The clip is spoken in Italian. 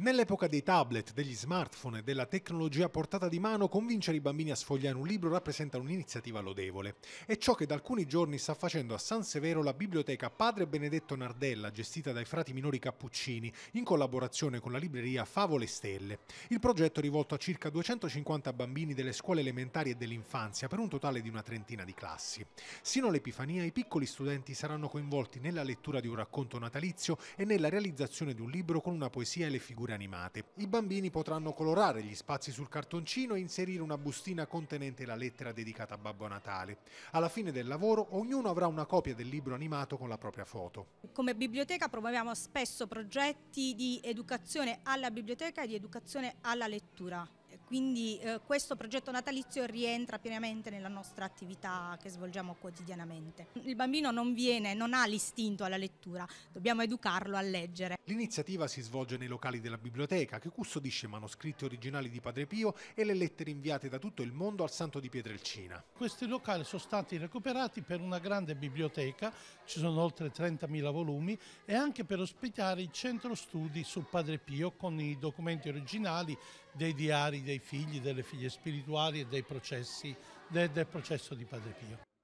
Nell'epoca dei tablet, degli smartphone e della tecnologia a portata di mano, convincere i bambini a sfogliare un libro rappresenta un'iniziativa lodevole. È ciò che da alcuni giorni sta facendo a San Severo la biblioteca Padre Benedetto Nardella, gestita dai frati minori Cappuccini, in collaborazione con la libreria Favole Stelle. Il progetto è rivolto a circa 250 bambini delle scuole elementari e dell'infanzia, per un totale di una trentina di classi. Sino all'Epifania, i piccoli studenti saranno coinvolti nella lettura di un racconto natalizio e nella realizzazione di un libro con una poesia e le figure figure animate. I bambini potranno colorare gli spazi sul cartoncino e inserire una bustina contenente la lettera dedicata a Babbo Natale. Alla fine del lavoro ognuno avrà una copia del libro animato con la propria foto. Come biblioteca promuoviamo spesso progetti di educazione alla biblioteca e di educazione alla lettura. Quindi eh, questo progetto natalizio rientra pienamente nella nostra attività che svolgiamo quotidianamente. Il bambino non viene, non ha l'istinto alla lettura, dobbiamo educarlo a leggere. L'iniziativa si svolge nei locali della biblioteca che custodisce manoscritti originali di Padre Pio e le lettere inviate da tutto il mondo al santo di Pietrelcina. Questi locali sono stati recuperati per una grande biblioteca, ci sono oltre 30.000 volumi e anche per ospitare il centro studi su Padre Pio con i documenti originali dei diari dei dei figli, delle figlie spirituali e dei processi, del, del processo di Padre Pio.